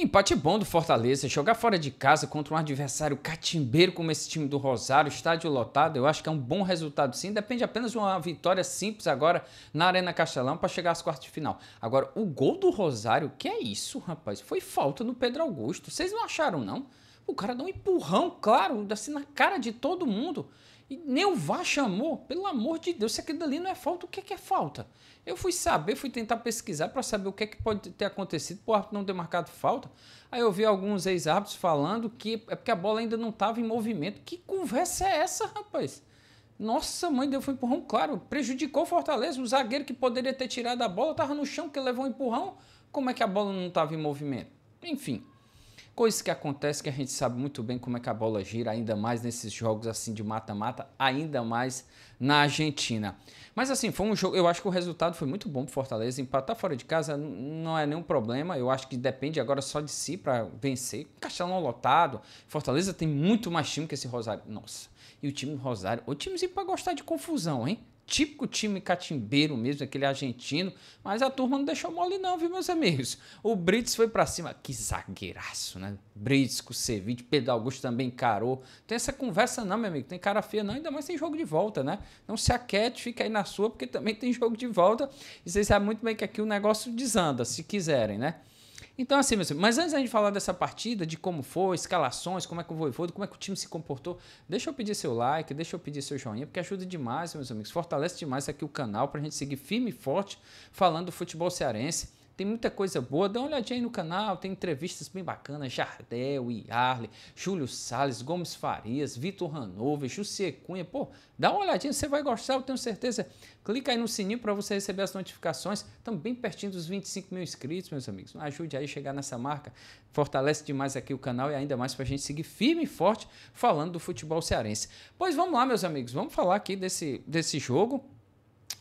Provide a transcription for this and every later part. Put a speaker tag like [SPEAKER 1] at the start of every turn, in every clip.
[SPEAKER 1] Empate bom do Fortaleza. Jogar fora de casa contra um adversário catimbeiro como esse time do Rosário, estádio lotado, eu acho que é um bom resultado sim. Depende apenas de uma vitória simples agora na Arena Castelão para chegar às quartas de final. Agora, o gol do Rosário, que é isso, rapaz? Foi falta no Pedro Augusto. Vocês não acharam, não? O cara dá um empurrão, claro, assim na cara de todo mundo. E nem o VAR chamou, pelo amor de Deus, se aquilo ali não é falta, o que é, que é falta? Eu fui saber, fui tentar pesquisar para saber o que é que pode ter acontecido por árbitro não ter marcado falta. Aí eu vi alguns ex-árbitros falando que é porque a bola ainda não estava em movimento. Que conversa é essa, rapaz? Nossa mãe, deu um empurrão, claro, prejudicou o Fortaleza. O zagueiro que poderia ter tirado a bola estava no chão, que levou um empurrão. Como é que a bola não estava em movimento? Enfim. Coisa que acontece que a gente sabe muito bem como é que a bola gira, ainda mais nesses jogos assim de mata-mata, ainda mais na Argentina. Mas assim, foi um jogo, eu acho que o resultado foi muito bom pro Fortaleza, empatar fora de casa não é nenhum problema, eu acho que depende agora só de si para vencer. Castelão lotado, Fortaleza tem muito mais time que esse Rosário. Nossa, e o time do Rosário, o timezinho para gostar de confusão, hein? típico time catimbeiro mesmo, aquele argentino. Mas a turma não deixou mole, não, viu, meus amigos? O Brits foi para cima. Que zagueiraço, né? Brits, Kusevich, Pedro Augusto também encarou. Tem essa conversa, não, meu amigo. Tem cara feia, não. Ainda mais tem jogo de volta, né? Não se aquete, fica aí na sua, porque também tem jogo de volta. E vocês sabem muito bem que aqui o negócio desanda, se quiserem, né? Então, assim, mas antes da gente falar dessa partida, de como foi, escalações, como é que o Voivodo, como é que o time se comportou, deixa eu pedir seu like, deixa eu pedir seu joinha, porque ajuda demais, meus amigos, fortalece demais aqui o canal para a gente seguir firme e forte falando do futebol cearense tem muita coisa boa, dá uma olhadinha aí no canal, tem entrevistas bem bacanas, Jardel, Iarle, Júlio Sales, Gomes Farias, Vitor Hanover, Jussier Cunha, pô, dá uma olhadinha, você vai gostar, eu tenho certeza. Clica aí no sininho para você receber as notificações, estamos bem pertinho dos 25 mil inscritos, meus amigos, ajude aí a chegar nessa marca, fortalece demais aqui o canal e ainda mais para a gente seguir firme e forte falando do futebol cearense. Pois vamos lá, meus amigos, vamos falar aqui desse, desse jogo,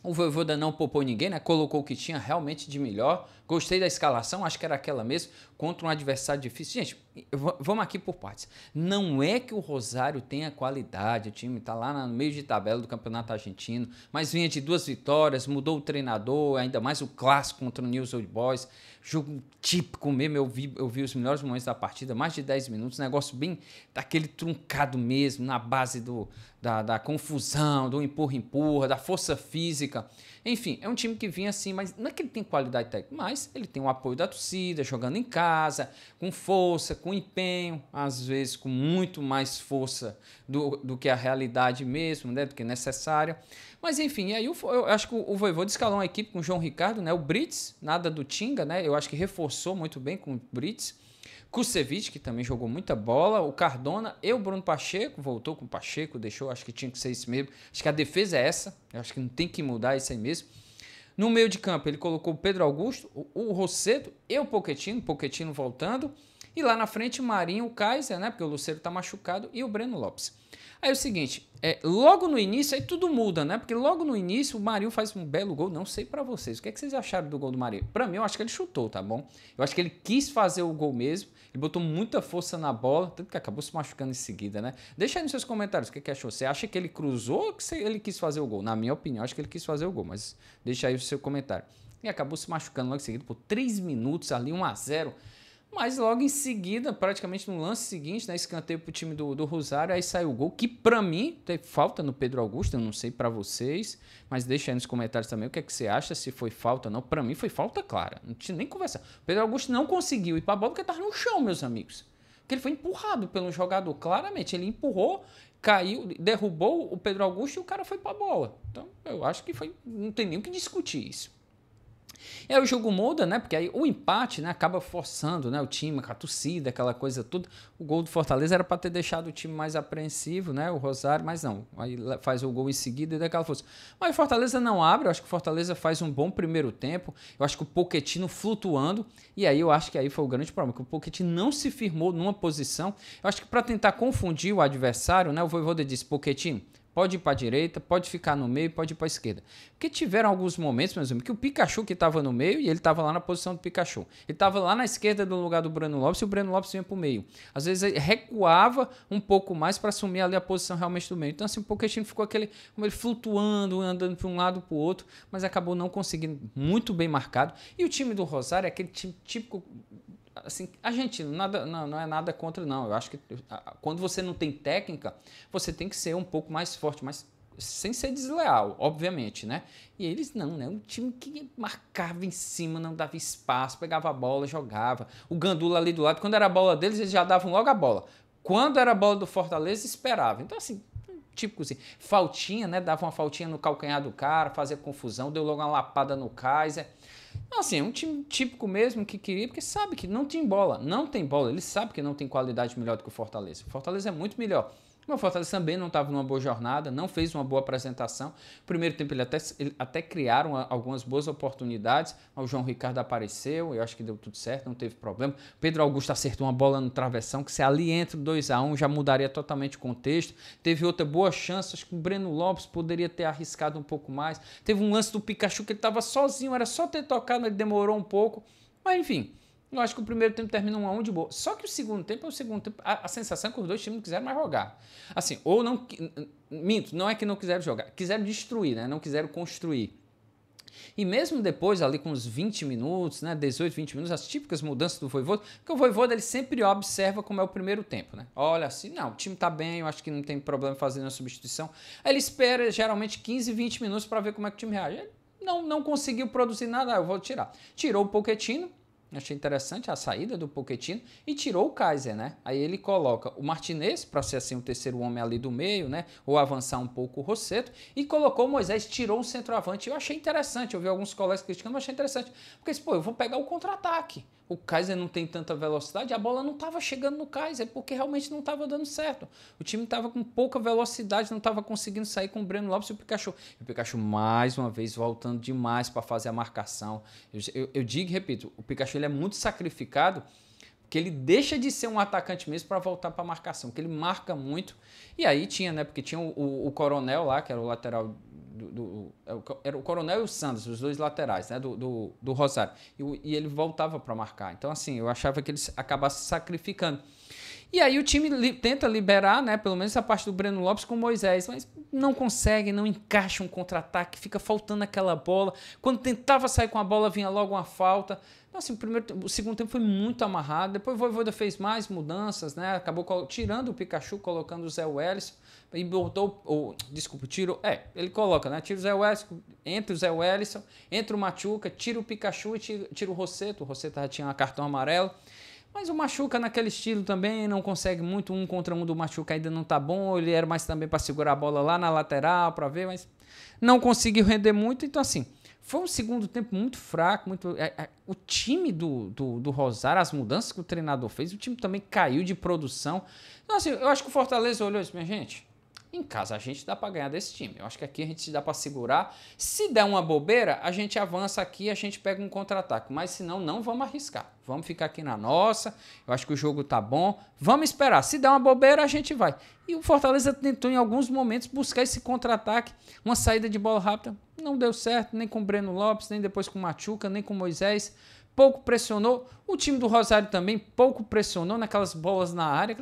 [SPEAKER 1] o Voivoda não poupou ninguém, né? Colocou o que tinha realmente de melhor. Gostei da escalação, acho que era aquela mesmo, contra um adversário difícil. Gente, Vamos aqui por partes. Não é que o Rosário tenha qualidade, o time está lá no meio de tabela do Campeonato Argentino, mas vinha de duas vitórias, mudou o treinador, ainda mais o clássico contra o News Old Boys. Jogo típico mesmo, eu vi, eu vi os melhores momentos da partida, mais de 10 minutos, negócio bem daquele truncado mesmo, na base do, da, da confusão, do empurra-empurra, da força física. Enfim, é um time que vinha assim, mas não é que ele tem qualidade técnica, mas ele tem o apoio da torcida, jogando em casa, com força, com empenho, às vezes com muito mais força do, do que a realidade mesmo, né? Do que é necessária. Mas enfim, e aí eu, eu acho que o, o Voivô descalou uma equipe com o João Ricardo, né? O Brits, nada do Tinga, né? Eu acho que reforçou muito bem com o Brits. Kusevic, que também jogou muita bola, o Cardona e o Bruno Pacheco, voltou com o Pacheco, deixou, acho que tinha que ser isso mesmo. Acho que a defesa é essa, acho que não tem que mudar isso aí mesmo. No meio de campo, ele colocou o Pedro Augusto, o Rosseto e o Poquetino, Poquetino voltando. E lá na frente, Marinho, o Kaiser, né? Porque o Lucero tá machucado, e o Breno Lopes. Aí é o seguinte, é, logo no início, aí tudo muda, né? Porque logo no início o Marinho faz um belo gol, não sei para vocês. O que, é que vocês acharam do gol do Marinho? Para mim, eu acho que ele chutou, tá bom? Eu acho que ele quis fazer o gol mesmo, ele botou muita força na bola, tanto que acabou se machucando em seguida, né? Deixa aí nos seus comentários o que, é que achou. Você acha que ele cruzou ou que ele quis fazer o gol? Na minha opinião, acho que ele quis fazer o gol, mas deixa aí o seu comentário. E acabou se machucando logo em seguida por 3 minutos ali, 1 a 0 mas logo em seguida, praticamente no lance seguinte, né, escanteio pro time do, do Rosário, aí saiu o gol, que para mim tem falta no Pedro Augusto, eu não sei para vocês, mas deixa aí nos comentários também o que é que você acha, se foi falta ou não. Para mim foi falta clara, não tinha nem conversa. O Pedro Augusto não conseguiu ir pra bola porque tava no chão, meus amigos. Porque ele foi empurrado pelo jogador, claramente. Ele empurrou, caiu, derrubou o Pedro Augusto e o cara foi pra bola. Então eu acho que foi, não tem nem o que discutir isso. E aí o jogo muda, né? Porque aí o empate né, acaba forçando né, o time, a torcida, aquela coisa toda. O gol do Fortaleza era para ter deixado o time mais apreensivo, né? O Rosário, mas não. Aí faz o gol em seguida e daquela força. Mas o Fortaleza não abre, eu acho que o Fortaleza faz um bom primeiro tempo. Eu acho que o Poquetino flutuando. E aí eu acho que aí foi o grande problema, que o Poquetino não se firmou numa posição. Eu acho que para tentar confundir o adversário, né? O Voivode disse, Poquetino, pode ir para a direita, pode ficar no meio, pode ir para a esquerda. Porque tiveram alguns momentos, meus amigos, que o Pikachu que estava no meio e ele estava lá na posição do Pikachu. Ele estava lá na esquerda do lugar do Breno Lopes e o Breno Lopes vinha para o meio. Às vezes ele recuava um pouco mais para assumir ali a posição realmente do meio. Então assim, o Pochettino ficou aquele ele flutuando, andando para um lado para o outro, mas acabou não conseguindo muito bem marcado. E o time do Rosário é aquele time típico assim, argentino, nada, não, não é nada contra, não. Eu acho que quando você não tem técnica, você tem que ser um pouco mais forte, mas sem ser desleal, obviamente, né? E eles não, né? Um time que marcava em cima, não dava espaço, pegava a bola, jogava. O Gandula ali do lado, quando era a bola deles, eles já davam logo a bola. Quando era a bola do Fortaleza, esperava. Então, assim, típico assim. Faltinha, né? Dava uma faltinha no calcanhar do cara, fazia confusão, deu logo uma lapada no Kaiser assim, é um time típico mesmo que queria, porque sabe que não tem bola, não tem bola. Ele sabe que não tem qualidade melhor do que o Fortaleza. O Fortaleza é muito melhor. Mas o Fortaleza também não estava numa boa jornada, não fez uma boa apresentação. Primeiro tempo ele até, ele até criaram algumas boas oportunidades. O João Ricardo apareceu, eu acho que deu tudo certo, não teve problema. Pedro Augusto acertou uma bola no travessão, que se ali entra 2 a 1 um, já mudaria totalmente o contexto. Teve outra boa chance, acho que o Breno Lopes poderia ter arriscado um pouco mais. Teve um lance do Pikachu que ele estava sozinho, era só ter tocado, ele demorou um pouco. Mas enfim, eu acho que o primeiro tempo termina um a um de boa. Só que o segundo tempo é o segundo tempo. A, a, sensação é que os dois times não quiseram mais jogar. Assim, ou não. Minto, não é que não quiseram jogar. Quiseram destruir, né? Não quiseram construir. E mesmo depois, ali com uns 20 minutos, né, 18, 20 minutos, as típicas mudanças do Voivoda, porque o Voivoda ele sempre observa como é o primeiro tempo, né? Olha assim, não, o time tá bem, eu acho que não tem problema fazer uma substituição. Aí ele espera geralmente 15, 20 minutos para ver como é que o time reage. Ele não, não conseguiu produzir nada, ah, eu vou tirar. Tirou o Poquetino, Achei interessante a saída do Poquetino e tirou o Kaiser, né? Aí ele coloca o Martinez para ser assim o terceiro homem ali do meio, né? Ou avançar um pouco o Rosseto e colocou o Moisés, tirou o centroavante. Eu achei interessante, eu vi alguns colegas criticando, mas achei interessante. Porque, pô, eu vou pegar o contra-ataque o Kaiser não tem tanta velocidade, a bola não estava chegando no Kaiser, porque realmente não estava dando certo. O time estava com pouca velocidade, não estava conseguindo sair com o Breno Lopes e o Pikachu. E o Pikachu, mais uma vez, voltando demais para fazer a marcação. Eu, eu, eu digo e repito, o Pikachu ele é muito sacrificado que ele deixa de ser um atacante mesmo para voltar para a marcação, que ele marca muito. E aí tinha, né? Porque tinha o, o, o Coronel lá, que era o lateral do, do, é era o Coronel e o Sanders, os dois laterais, né? Do, do, do Rosário. E, e ele voltava para marcar. Então, assim, eu achava que ele acabasse sacrificando. E aí o time li tenta liberar, né, pelo menos a parte do Breno Lopes com o Moisés, mas não consegue, não encaixa um contra-ataque, fica faltando aquela bola. Quando tentava sair com a bola, vinha logo uma falta. Então, assim, o, primeiro, o segundo tempo foi muito amarrado. Depois o Voivoda fez mais mudanças, né? Acabou tirando o Pikachu, colocando o Zé Welles. E botou. Ou, desculpa, tiro. É, ele coloca, né? Tira o Zé Welles, entra o Zé Welles, entra o Machuca, tira o Pikachu e tira, tira o Rosseto. O Rosseto já tinha um cartão amarelo. Mas o Machuca naquele estilo também não consegue muito. Um contra um do Machuca ainda não tá bom. Ele era mais também para segurar a bola lá na lateral para ver, mas não conseguiu render muito. Então, assim, foi um segundo tempo muito fraco. muito é, é, O time do, do, do, Rosário, as mudanças que o treinador fez, o time também caiu de produção. Então, assim, eu acho que o Fortaleza olhou isso, minha gente. Em casa a gente dá para ganhar desse time. Eu acho que aqui a gente dá para segurar. Se der uma bobeira, a gente avança aqui, a gente pega um contra-ataque, mas se não, não vamos arriscar. Vamos ficar aqui na nossa. Eu acho que o jogo tá bom. Vamos esperar. Se der uma bobeira, a gente vai. E o Fortaleza tentou em alguns momentos buscar esse contra-ataque, uma saída de bola rápida, não deu certo, nem com o Breno Lopes, nem depois com o Machuca, nem com o Moisés pouco pressionou. O time do Rosário também pouco pressionou naquelas bolas na área.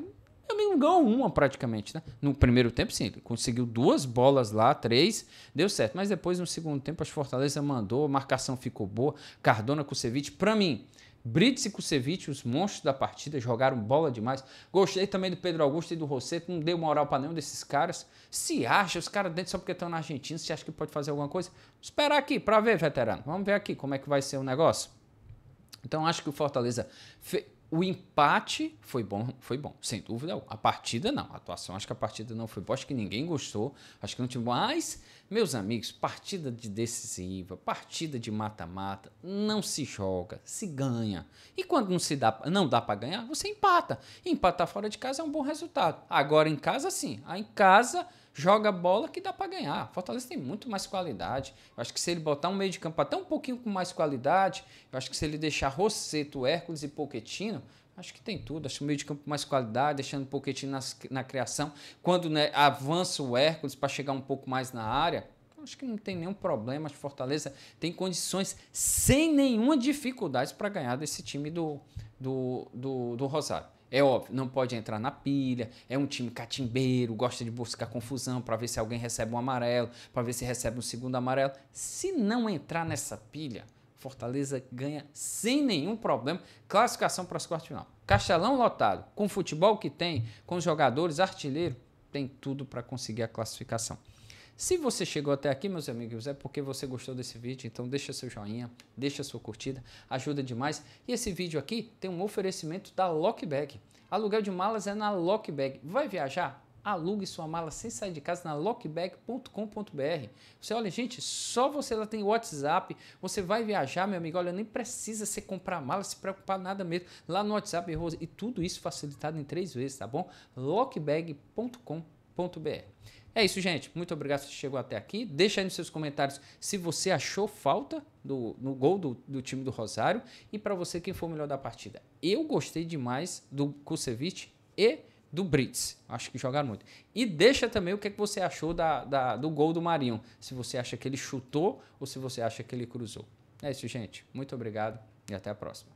[SPEAKER 1] Não é ganhou uma praticamente, né? No primeiro tempo, sim, ele conseguiu duas bolas lá, três, deu certo. Mas depois, no segundo tempo, as Fortaleza mandou, a marcação ficou boa. Cardona, Kusevich, pra mim, Brits e Kusevich, os monstros da partida, jogaram bola demais. Gostei também do Pedro Augusto e do Rosseto, não deu moral para nenhum desses caras. Se acha, os caras dentro só porque estão na Argentina, se acha que pode fazer alguma coisa? Esperar aqui para ver, veterano. Vamos ver aqui como é que vai ser o negócio. Então acho que o Fortaleza fe o empate foi bom, foi bom, sem dúvida. Alguma. A partida não, a atuação acho que a partida não foi boa, acho que ninguém gostou, acho que não tive. mais meus amigos, partida de decisiva, partida de mata-mata, não se joga, se ganha. E quando não se dá, não dá para ganhar, você empata. E empatar fora de casa é um bom resultado. Agora em casa sim, Aí ah, em casa joga bola que dá para ganhar. Fortaleza tem muito mais qualidade. Eu acho que se ele botar um meio de campo até um pouquinho com mais qualidade, eu acho que se ele deixar Rosseto, Hércules e Poquetino, Acho que tem tudo. Acho o meio de campo mais qualidade, deixando um na, na criação. Quando né, avança o Hércules para chegar um pouco mais na área, acho que não tem nenhum problema. Acho que Fortaleza tem condições sem nenhuma dificuldade para ganhar desse time do, do, do, do Rosário. É óbvio, não pode entrar na pilha, é um time catimbeiro, gosta de buscar confusão para ver se alguém recebe um amarelo, para ver se recebe um segundo amarelo. Se não entrar nessa pilha, Fortaleza ganha sem nenhum problema classificação para as quartas final. Castelão lotado, com o futebol que tem, com os jogadores, artilheiro, tem tudo para conseguir a classificação. Se você chegou até aqui, meus amigos, é porque você gostou desse vídeo, então deixa seu joinha, deixa sua curtida, ajuda demais. E esse vídeo aqui tem um oferecimento da Lockbag. Aluguel de malas é na Lockbag. Vai viajar? alugue sua mala sem sair de casa na lockbag.com.br. Você olha, gente, só você lá tem WhatsApp, você vai viajar, meu amigo, olha, nem precisa você comprar mala, se preocupar nada mesmo. Lá no WhatsApp, e tudo isso facilitado em três vezes, tá bom? lockbag.com.br. É isso, gente. Muito obrigado se chegou até aqui. Deixa aí nos seus comentários se você achou falta do, no gol do, do time do Rosário e para você quem foi o melhor da partida. Eu gostei demais do Kusevich e do Brits. Acho que jogaram muito. E deixa também o que, é que você achou da, da, do gol do Marinho. Se você acha que ele chutou ou se você acha que ele cruzou. É isso, gente. Muito obrigado e até a próxima.